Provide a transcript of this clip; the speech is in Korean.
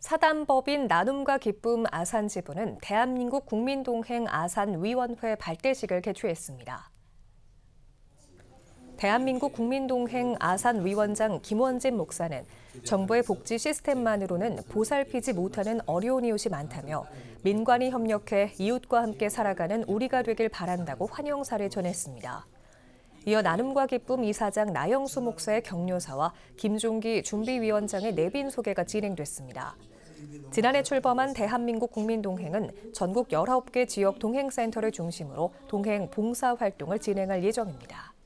사단법인 나눔과 기쁨 아산 지부는 대한민국 국민동행 아산위원회 발대식을 개최했습니다. 대한민국 국민동행 아산위원장 김원진 목사는 정부의 복지 시스템만으로는 보살피지 못하는 어려운 이웃이 많다며 민관이 협력해 이웃과 함께 살아가는 우리가 되길 바란다고 환영사를 전했습니다. 이어 나눔과 기쁨 이사장 나영수 목사의 격려사와 김종기 준비위원장의 내빈 소개가 진행됐습니다. 지난해 출범한 대한민국 국민동행은 전국 19개 지역 동행센터를 중심으로 동행 봉사활동을 진행할 예정입니다.